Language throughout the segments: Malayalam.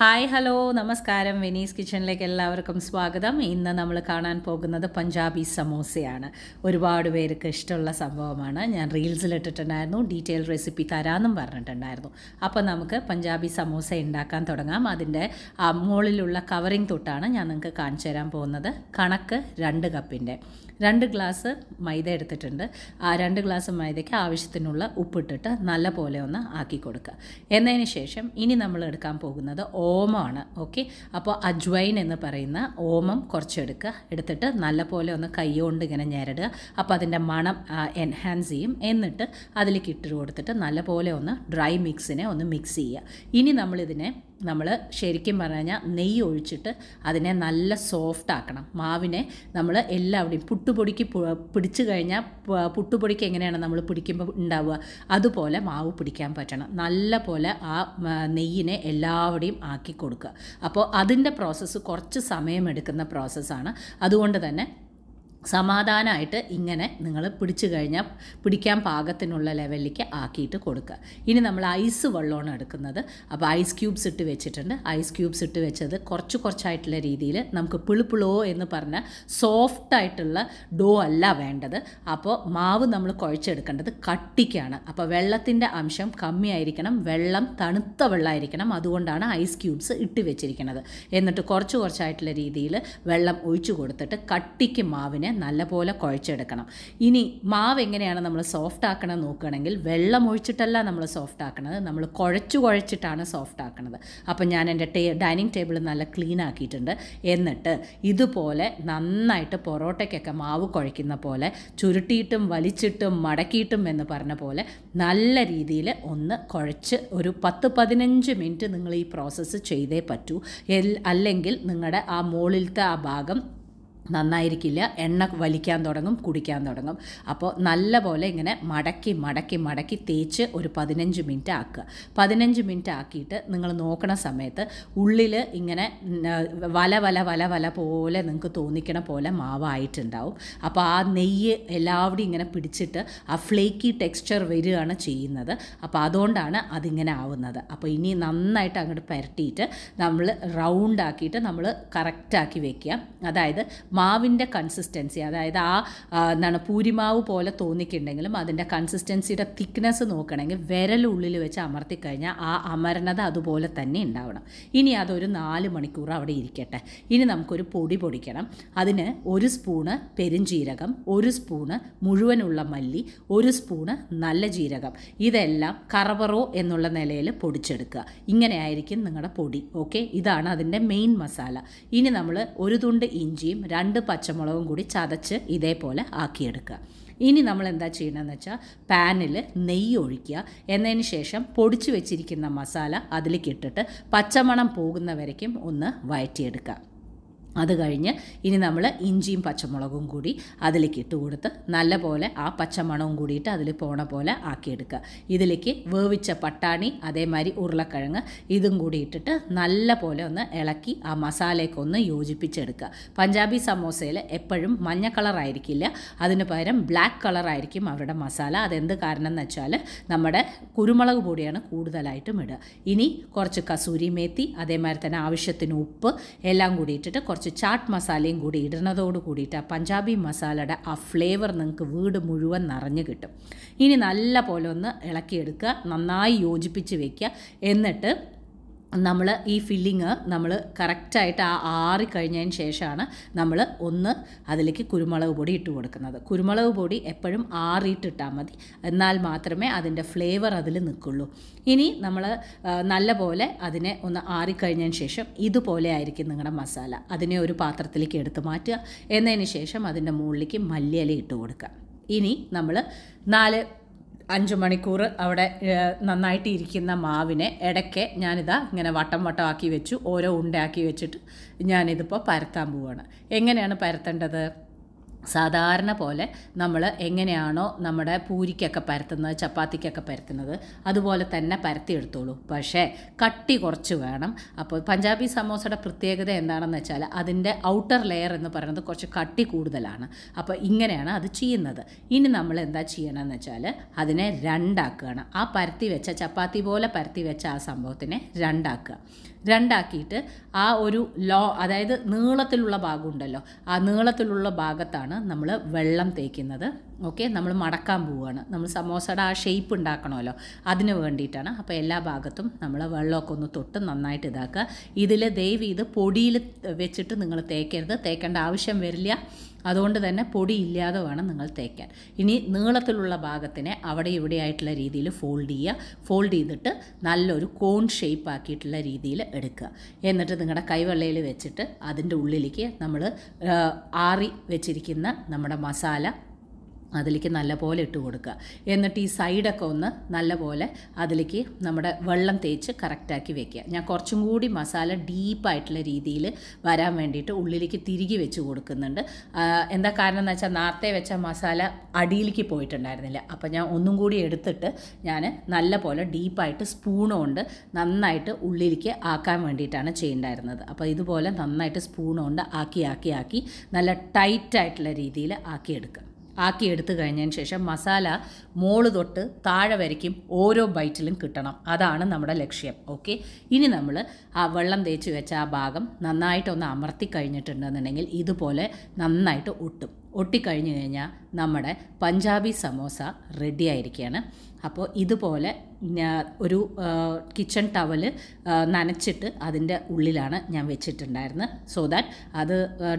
ഹായ് ഹലോ നമസ്കാരം വെനീസ് കിച്ചണിലേക്ക് എല്ലാവർക്കും സ്വാഗതം ഇന്ന് നമ്മൾ കാണാൻ പോകുന്നത് പഞ്ചാബി സമോസയാണ് ഒരുപാട് പേർക്ക് ഇഷ്ടമുള്ള സംഭവമാണ് ഞാൻ റീൽസിൽ ഇട്ടിട്ടുണ്ടായിരുന്നു ഡീറ്റെയിൽ റെസിപ്പി തരാമെന്നും പറഞ്ഞിട്ടുണ്ടായിരുന്നു അപ്പോൾ നമുക്ക് പഞ്ചാബി സമോസ ഉണ്ടാക്കാൻ തുടങ്ങാം അതിൻ്റെ മുകളിലുള്ള കവറിംഗ് തൊട്ടാണ് ഞാൻ നിങ്ങൾക്ക് കാണിച്ചു തരാൻ പോകുന്നത് കണക്ക് രണ്ട് കപ്പിൻ്റെ രണ്ട് ഗ്ലാസ് മൈദ എടുത്തിട്ടുണ്ട് ആ രണ്ട് ഗ്ലാസ് മൈദയ്ക്ക് ആവശ്യത്തിനുള്ള ഉപ്പിട്ടിട്ട് നല്ല പോലെ ഒന്ന് ആക്കി കൊടുക്കുക എന്നതിന് ശേഷം ഇനി നമ്മൾ എടുക്കാൻ പോകുന്നത് ഓമമാണ് ഓക്കെ അപ്പോൾ അജ്വൈൻ എന്ന് പറയുന്ന ഓമം കുറച്ചെടുക്കുക എടുത്തിട്ട് നല്ലപോലെ ഒന്ന് കൈകൊണ്ട് ഇങ്ങനെ ഞെരടുക അപ്പോൾ അതിൻ്റെ മണം എൻഹാൻസ് ചെയ്യും എന്നിട്ട് അതിലേക്ക് ഇട്ട് കൊടുത്തിട്ട് നല്ലപോലെ ഒന്ന് ഡ്രൈ മിക്സിനെ ഒന്ന് മിക്സ് ചെയ്യുക ഇനി നമ്മളിതിനെ നമ്മൾ ശരിക്കും പറഞ്ഞു കഴിഞ്ഞാൽ നെയ്യ് ഒഴിച്ചിട്ട് അതിനെ നല്ല സോഫ്റ്റ് ആക്കണം മാവിനെ നമ്മൾ എല്ലാവിടെയും പുട്ടുപൊടിക്ക് പിടിച്ചു കഴിഞ്ഞാൽ പുട്ടുപൊടിക്ക് എങ്ങനെയാണ് നമ്മൾ പിടിക്കുമ്പോൾ ഉണ്ടാവുക അതുപോലെ മാവ് പിടിക്കാൻ പറ്റണം നല്ല പോലെ ആ നെയ്യിനെ എല്ലാവിടെയും ആക്കി കൊടുക്കുക അപ്പോൾ അതിൻ്റെ പ്രോസസ്സ് കുറച്ച് സമയമെടുക്കുന്ന പ്രോസസ്സാണ് അതുകൊണ്ട് തന്നെ സമാധാനമായിട്ട് ഇങ്ങനെ നിങ്ങൾ പിടിച്ചു കഴിഞ്ഞാൽ പിടിക്കാൻ പാകത്തിനുള്ള ലെവലിലേക്ക് ആക്കിയിട്ട് കൊടുക്കുക ഇനി നമ്മൾ ഐസ് വെള്ളമാണ് എടുക്കുന്നത് അപ്പോൾ ഐസ് ക്യൂബ്സ് ഇട്ട് വെച്ചിട്ടുണ്ട് ഐസ് ക്യൂബ്സ് ഇട്ട് വെച്ചത് കുറച്ച് കുറച്ചായിട്ടുള്ള രീതിയിൽ നമുക്ക് പിളുപ്പിളോ എന്ന് പറഞ്ഞ സോഫ്റ്റായിട്ടുള്ള ഡോ അല്ല വേണ്ടത് അപ്പോൾ മാവ് നമ്മൾ കുഴച്ചെടുക്കേണ്ടത് കട്ടിക്കാണ് അപ്പോൾ വെള്ളത്തിൻ്റെ അംശം കമ്മിയായിരിക്കണം വെള്ളം തണുത്ത വെള്ളമായിരിക്കണം അതുകൊണ്ടാണ് ഐസ് ക്യൂബ്സ് ഇട്ട് വെച്ചിരിക്കുന്നത് എന്നിട്ട് കുറച്ച് കുറച്ചായിട്ടുള്ള രീതിയിൽ വെള്ളം ഒഴിച്ചു കൊടുത്തിട്ട് കട്ടിക്ക് മാവിനെ നല്ലപോലെ കുഴച്ചെടുക്കണം ഇനി മാവ് എങ്ങനെയാണ് നമ്മൾ സോഫ്റ്റ് ആക്കണമെന്ന് നോക്കുകയാണെങ്കിൽ വെള്ളം ഒഴിച്ചിട്ടല്ല നമ്മൾ സോഫ്റ്റ് ആക്കണത് നമ്മൾ കുഴച്ചു കുഴച്ചിട്ടാണ് സോഫ്റ്റ് ആക്കണത് അപ്പം ഞാൻ എൻ്റെ ടേ ഡൈനിങ് ടേബിൾ നല്ല ക്ലീൻ ആക്കിയിട്ടുണ്ട് എന്നിട്ട് ഇതുപോലെ നന്നായിട്ട് പൊറോട്ടയ്ക്കൊക്കെ മാവ് കുഴയ്ക്കുന്ന പോലെ ചുരുട്ടിയിട്ടും വലിച്ചിട്ടും മടക്കിയിട്ടും എന്ന് പറഞ്ഞ പോലെ നല്ല രീതിയിൽ ഒന്ന് കുഴച്ച് ഒരു പത്ത് പതിനഞ്ച് മിനിറ്റ് നിങ്ങൾ ഈ പ്രോസസ്സ് ചെയ്തേ പറ്റൂ അല്ലെങ്കിൽ നിങ്ങളുടെ ആ മുകളിലത്തെ ആ ഭാഗം നന്നായിരിക്കില്ല എണ്ണ വലിക്കാൻ തുടങ്ങും കുടിക്കാൻ തുടങ്ങും അപ്പോൾ നല്ല പോലെ ഇങ്ങനെ മടക്കി മടക്കി മടക്കി തേച്ച് ഒരു പതിനഞ്ച് മിനിറ്റ് ആക്കുക പതിനഞ്ച് മിനിറ്റ് ആക്കിയിട്ട് നിങ്ങൾ നോക്കണ സമയത്ത് ഉള്ളിൽ ഇങ്ങനെ വല വല വല വല പോലെ നിങ്ങൾക്ക് തോന്നിക്കണ പോലെ മാവായിട്ടുണ്ടാവും അപ്പോൾ ആ നെയ്യ് എല്ലാവരുടെയും ഇങ്ങനെ പിടിച്ചിട്ട് ആ ഫ്ലേക്കി ടെക്സ്ചർ വരികയാണ് ചെയ്യുന്നത് അപ്പോൾ അതുകൊണ്ടാണ് അതിങ്ങനെ ആവുന്നത് അപ്പോൾ ഇനി നന്നായിട്ട് അങ്ങോട്ട് പുരട്ടിയിട്ട് നമ്മൾ റൗണ്ട് ആക്കിയിട്ട് നമ്മൾ കറക്റ്റാക്കി വെക്കുക അതായത് മാവിൻ്റെ കൺസിസ്റ്റൻസി അതായത് ആ എന്താണ് പൂരിമാവ് പോലെ തോന്നിക്കുണ്ടെങ്കിലും അതിൻ്റെ കൺസിസ്റ്റൻസിയുടെ തിക്നെസ് നോക്കണമെങ്കിൽ വിരലുള്ളിൽ വെച്ച് അമർത്തി കഴിഞ്ഞാൽ ആ അമരണത അതുപോലെ തന്നെ ഉണ്ടാവണം ഇനി അതൊരു നാല് മണിക്കൂർ അവിടെ ഇരിക്കട്ടെ ഇനി നമുക്കൊരു പൊടി പൊടിക്കണം അതിന് ഒരു സ്പൂണ് പെരുംജീരകം ഒരു സ്പൂണ് മുഴുവനുള്ള മല്ലി ഒരു സ്പൂണ് നല്ല ജീരകം ഇതെല്ലാം കറവറോ എന്നുള്ള നിലയിൽ പൊടിച്ചെടുക്കുക ഇങ്ങനെ ആയിരിക്കും നിങ്ങളുടെ പൊടി ഓക്കെ ഇതാണ് അതിൻ്റെ മെയിൻ മസാല ഇനി നമ്മൾ ഒരു തുണ്ട് ഇഞ്ചിയും രണ്ട് രണ്ട് പച്ചമുളകും കൂടി ചതച്ച് ഇതേപോലെ ആക്കിയെടുക്കുക ഇനി നമ്മൾ എന്താ ചെയ്യണമെന്ന് വെച്ചാൽ പാനിൽ നെയ്യ് ഒഴിക്കുക എന്നതിന് ശേഷം പൊടിച്ചു വെച്ചിരിക്കുന്ന മസാല അതിലേക്ക് ഇട്ടിട്ട് പച്ചമണം പോകുന്നവരേക്കും ഒന്ന് വഴറ്റിയെടുക്കുക അത് കഴിഞ്ഞ് ഇനി നമ്മൾ ഇഞ്ചിയും പച്ചമുളകും കൂടി അതിലേക്ക് ഇട്ട് കൊടുത്ത് നല്ല പോലെ ആ പച്ചമണവും കൂടിയിട്ട് അതിൽ പോണ പോലെ ആക്കിയെടുക്കുക ഇതിലേക്ക് വേവിച്ച പട്ടാണി അതേമാതിരി ഉരുളക്കിഴങ്ങ് ഇതും കൂടി ഇട്ടിട്ട് നല്ല പോലെ ഒന്ന് ഇളക്കി ആ മസാലയൊക്കെ ഒന്ന് യോജിപ്പിച്ചെടുക്കുക പഞ്ചാബി സമോസയിൽ എപ്പോഴും മഞ്ഞ കളറായിരിക്കില്ല അതിന് പകരം ബ്ലാക്ക് കളറായിരിക്കും അവരുടെ മസാല അതെന്ത് കാരണം എന്ന് വെച്ചാൽ നമ്മുടെ കുരുമുളക് പൊടിയാണ് കൂടുതലായിട്ടും ഇടുക ഇനി കുറച്ച് കസൂരി മേത്തി അതേമാതിരി തന്നെ ആവശ്യത്തിന് ഉപ്പ് എല്ലാം കൂടി ഇട്ടിട്ട് കുറച്ച് കുറച്ച് ചാട്ട് മസാലയും കൂടി ഇടുന്നതോട് കൂടിയിട്ട് ആ പഞ്ചാബി മസാലയുടെ ആ ഫ്ലേവർ നിങ്ങൾക്ക് വീട് മുഴുവൻ നിറഞ്ഞു കിട്ടും ഇനി നല്ല പോലെ ഒന്ന് ഇളക്കിയെടുക്കുക നന്നായി യോജിപ്പിച്ച് വയ്ക്കുക എന്നിട്ട് നമ്മൾ ഈ ഫില്ലിങ് നമ്മൾ കറക്റ്റായിട്ട് ആ ആറി കഴിഞ്ഞതിന് ശേഷമാണ് നമ്മൾ ഒന്ന് അതിലേക്ക് കുരുമുളക് പൊടി ഇട്ട് കൊടുക്കുന്നത് കുരുമുളക് പൊടി എപ്പോഴും ആറിയിട്ടിട്ടാൽ മതി എന്നാൽ മാത്രമേ അതിൻ്റെ ഫ്ലേവർ അതിൽ നിൽക്കുള്ളൂ ഇനി നമ്മൾ നല്ല പോലെ അതിനെ ഒന്ന് ആറിക്കഴിഞ്ഞതിന് ശേഷം ഇതുപോലെ ആയിരിക്കും നിങ്ങളുടെ മസാല അതിനെ ഒരു പാത്രത്തിലേക്ക് എടുത്ത് മാറ്റുക എന്നതിന് ശേഷം അതിൻ്റെ മുകളിലേക്ക് മല്ലിയില ഇട്ട് കൊടുക്കുക ഇനി നമ്മൾ നാല് അഞ്ച് മണിക്കൂർ അവിടെ നന്നായിട്ട് ഇരിക്കുന്ന മാവിനെ ഇടയ്ക്ക് ഞാനിതാ ഇങ്ങനെ വട്ടം വട്ടമാക്കി വെച്ചു ഓരോ ഉണ്ടാക്കി വെച്ചിട്ട് ഞാനിതിപ്പോൾ പരത്താൻ പോവുകയാണ് എങ്ങനെയാണ് പരത്തേണ്ടത് സാധാരണ പോലെ നമ്മൾ എങ്ങനെയാണോ നമ്മുടെ പൂരിക്കൊക്കെ പരത്തുന്നത് ചപ്പാത്തിക്കൊക്കെ പരത്തുന്നത് അതുപോലെ തന്നെ പരത്തിയെടുത്തോളൂ പക്ഷേ കട്ടി കുറച്ച് വേണം അപ്പോൾ പഞ്ചാബി സമോസയുടെ പ്രത്യേകത എന്താണെന്ന് വെച്ചാൽ അതിൻ്റെ ഔട്ടർ ലെയർ എന്ന് പറയുന്നത് കുറച്ച് കട്ടി കൂടുതലാണ് അപ്പോൾ ഇങ്ങനെയാണ് അത് ചെയ്യുന്നത് ഇനി നമ്മൾ എന്താ ചെയ്യണമെന്ന് വെച്ചാൽ അതിനെ രണ്ടാക്കുകയാണ് ആ പരത്തി വെച്ച ചപ്പാത്തി പോലെ പരത്തി വെച്ച ആ സംഭവത്തിനെ രണ്ടാക്കുക രണ്ടാക്കിയിട്ട് ആ ഒരു ലോ അതായത് നീളത്തിലുള്ള ഭാഗമുണ്ടല്ലോ ആ നീളത്തിലുള്ള ഭാഗത്താണ് നമ്മൾ വെള്ളം തേക്കുന്നത് ഓക്കെ നമ്മൾ മടക്കാൻ പോവുകയാണ് നമ്മൾ സമോസയുടെ ആ ഷേപ്പ് ഉണ്ടാക്കണമല്ലോ അതിന് വേണ്ടിയിട്ടാണ് അപ്പോൾ എല്ലാ ഭാഗത്തും നമ്മൾ വെള്ളമൊക്കെ ഒന്ന് തൊട്ട് നന്നായിട്ട് ഇതാക്കുക ഇതിൽ ദയവ് ഇത് പൊടിയിൽ വെച്ചിട്ട് നിങ്ങൾ തേക്കരുത് തേക്കേണ്ട ആവശ്യം വരില്ല അതുകൊണ്ട് തന്നെ പൊടി വേണം നിങ്ങൾ തേക്കാൻ ഇനി നീളത്തിലുള്ള ഭാഗത്തിനെ അവിടെ ഇവിടെ ആയിട്ടുള്ള രീതിയിൽ ഫോൾഡ് ചെയ്യുക ഫോൾഡ് ചെയ്തിട്ട് നല്ലൊരു കോൺ ഷേപ്പ് ആക്കിയിട്ടുള്ള രീതിയിൽ എടുക്കുക എന്നിട്ട് നിങ്ങളുടെ കൈവെള്ളയിൽ വെച്ചിട്ട് അതിൻ്റെ ഉള്ളിലേക്ക് നമ്മൾ ആറി വെച്ചിരിക്കുന്ന നമ്മുടെ മസാല അതിലേക്ക് നല്ലപോലെ ഇട്ട് കൊടുക്കുക എന്നിട്ട് ഈ സൈഡൊക്കെ ഒന്ന് നല്ലപോലെ അതിലേക്ക് നമ്മുടെ വെള്ളം തേച്ച് കറക്റ്റാക്കി വെക്കുക ഞാൻ കുറച്ചും കൂടി മസാല ഡീപ്പായിട്ടുള്ള രീതിയിൽ വരാൻ വേണ്ടിയിട്ട് ഉള്ളിലേക്ക് തിരികെ വെച്ച് കൊടുക്കുന്നുണ്ട് എന്താ കാരണം എന്ന് വെച്ചാൽ നേരത്തെ വെച്ച മസാല അടിയിലേക്ക് പോയിട്ടുണ്ടായിരുന്നില്ല അപ്പോൾ ഞാൻ ഒന്നും കൂടി എടുത്തിട്ട് ഞാൻ നല്ലപോലെ ഡീപ്പായിട്ട് സ്പൂണുകൊണ്ട് നന്നായിട്ട് ഉള്ളിലേക്ക് ആക്കാൻ വേണ്ടിയിട്ടാണ് ചെയ്യേണ്ടായിരുന്നത് അപ്പോൾ ഇതുപോലെ നന്നായിട്ട് സ്പൂണുകൊണ്ട് ആക്കി ആക്കി ആക്കി നല്ല ടൈറ്റായിട്ടുള്ള രീതിയിൽ ആക്കിയെടുക്കുക ആക്കി എടുത്തു കഴിഞ്ഞതിന് ശേഷം മസാല മോള് തൊട്ട് താഴെ വരയ്ക്കും ഓരോ ബൈറ്റിലും കിട്ടണം അതാണ് നമ്മുടെ ലക്ഷ്യം ഓക്കെ ഇനി നമ്മൾ ആ വെള്ളം തേച്ച് വെച്ച ആ ഭാഗം നന്നായിട്ടൊന്ന് അമർത്തി കഴിഞ്ഞിട്ടുണ്ടെന്നുണ്ടെങ്കിൽ ഇതുപോലെ നന്നായിട്ട് ഒട്ടും ഒട്ടിക്കഴിഞ്ഞു കഴിഞ്ഞാൽ നമ്മുടെ പഞ്ചാബി സമോസ റെഡി ആയിരിക്കുകയാണ് അപ്പോൾ ഇതുപോലെ ഒരു കിച്ചൺ ടവല് നനച്ചിട്ട് അതിൻ്റെ ഉള്ളിലാണ് ഞാൻ വെച്ചിട്ടുണ്ടായിരുന്നത് സോ ദാറ്റ് അത്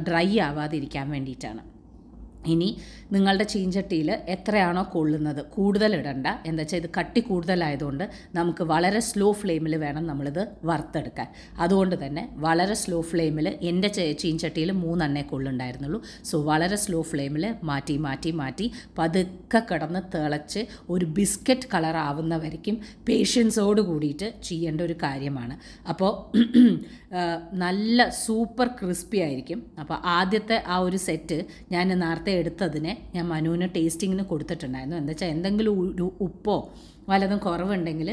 ഡ്രൈ ആവാതിരിക്കാൻ വേണ്ടിയിട്ടാണ് ഇനി നിങ്ങളുടെ ചീഞ്ചട്ടിയിൽ എത്രയാണോ കൊള്ളുന്നത് കൂടുതൽ ഇടണ്ട എന്താ വെച്ചാൽ ഇത് കട്ടി കൂടുതലായതുകൊണ്ട് നമുക്ക് വളരെ സ്ലോ ഫ്ലെയിമിൽ വേണം നമ്മളിത് വറുത്തെടുക്കാൻ അതുകൊണ്ട് തന്നെ വളരെ സ്ലോ ഫ്ലെയിമിൽ എൻ്റെ ചീഞ്ചട്ടിയിൽ മൂന്നെണ്ണേ കൊള്ളുണ്ടായിരുന്നുള്ളൂ സോ വളരെ സ്ലോ ഫ്ലെയിമിൽ മാറ്റി മാറ്റി മാറ്റി പതുക്കെ കിടന്ന് തിളച്ച് ഒരു ബിസ്ക്കറ്റ് കളർ പേഷ്യൻസോട് കൂടിയിട്ട് ചെയ്യേണ്ട ഒരു കാര്യമാണ് അപ്പോൾ നല്ല സൂപ്പർ ക്രിസ്പി ആയിരിക്കും അപ്പോൾ ആദ്യത്തെ ആ ഒരു സെറ്റ് ഞാൻ നേരത്തെ എടുത്തതിനെ ഞാൻ മനുവിന് ടേസ്റ്റിങ്ങിന് കൊടുത്തിട്ടുണ്ടായിരുന്നു എന്താ വെച്ചാൽ എന്തെങ്കിലും ഉപ്പോ വല്ലതും കുറവുണ്ടെങ്കിൽ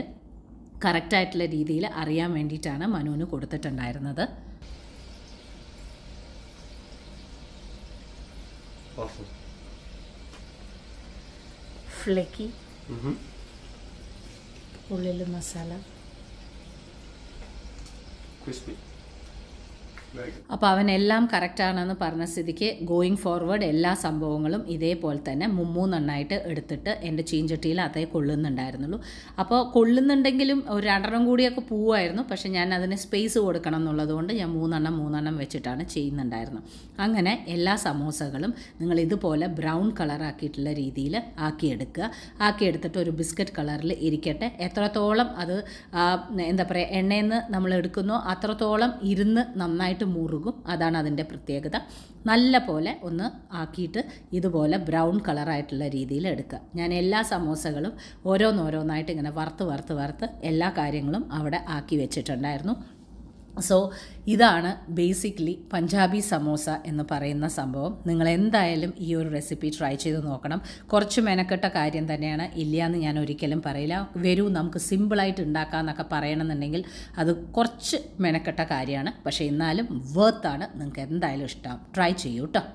കറക്റ്റായിട്ടുള്ള രീതിയിൽ അറിയാൻ വേണ്ടിയിട്ടാണ് മനുവിന് കൊടുത്തിട്ടുണ്ടായിരുന്നത് ഫ്ലക്കി ഉള്ളിൽ മസാല ക്രിസ്പി അപ്പോൾ അവൻ എല്ലാം കറക്റ്റാണെന്ന് പറഞ്ഞ സ്ഥിതിക്ക് ഗോയിങ് ഫോർവേഡ് എല്ലാ സംഭവങ്ങളും ഇതേപോലെ തന്നെ മുമ്മൂന്നെണ്ണായിട്ട് എടുത്തിട്ട് എൻ്റെ ചീഞ്ചട്ടിയിൽ അതേ കൊള്ളുന്നുണ്ടായിരുന്നുള്ളൂ അപ്പോൾ കൊള്ളുന്നുണ്ടെങ്കിലും ഒരു രണ്ടെണ്ണം കൂടിയൊക്കെ പോവായിരുന്നു പക്ഷേ ഞാൻ അതിന് സ്പേസ് കൊടുക്കണം എന്നുള്ളതുകൊണ്ട് ഞാൻ മൂന്നെണ്ണം മൂന്നെണ്ണം വെച്ചിട്ടാണ് ചെയ്യുന്നുണ്ടായിരുന്നത് അങ്ങനെ എല്ലാ സമോസകളും നിങ്ങൾ ഇതുപോലെ ബ്രൗൺ കളറാക്കിയിട്ടുള്ള രീതിയിൽ ആക്കിയെടുക്കുക ആക്കിയെടുത്തിട്ട് ഒരു ബിസ്ക്കറ്റ് കളറിൽ ഇരിക്കട്ടെ എത്രത്തോളം അത് എന്താ പറയുക എണ്ണയിൽ നിന്ന് നമ്മൾ എടുക്കുന്നോ അത്രത്തോളം ഇരുന്ന് നന്നായിട്ട് നന്നായിട്ട് മുറുകും അതാണ് അതിൻ്റെ പ്രത്യേകത നല്ല പോലെ ഒന്ന് ആക്കിയിട്ട് ഇതുപോലെ ബ്രൗൺ കളറായിട്ടുള്ള രീതിയിൽ എടുക്കുക ഞാൻ എല്ലാ സമോസകളും ഓരോന്നോരോന്നായിട്ട് ഇങ്ങനെ വറുത്ത് വറുത്ത് വറുത്ത് എല്ലാ കാര്യങ്ങളും അവിടെ ആക്കി വെച്ചിട്ടുണ്ടായിരുന്നു സോ ഇതാണ് ബേസിക്കലി പഞ്ചാബി സമോസ എന്ന് പറയുന്ന സംഭവം നിങ്ങൾ എന്തായാലും ഈ ഒരു റെസിപ്പി ട്രൈ ചെയ്ത് നോക്കണം കുറച്ച് മെനക്കെട്ട കാര്യം തന്നെയാണ് ഇല്ലയെന്ന് ഞാൻ ഒരിക്കലും പറയില്ല വരൂ നമുക്ക് സിമ്പിളായിട്ട് ഉണ്ടാക്കാം എന്നൊക്കെ പറയണമെന്നുണ്ടെങ്കിൽ അത് കുറച്ച് മെനക്കെട്ട കാര്യമാണ് പക്ഷേ എന്നാലും വർത്താണ് നിങ്ങൾക്ക് എന്തായാലും ഇഷ്ടം ട്രൈ ചെയ്യൂ കേട്ടോ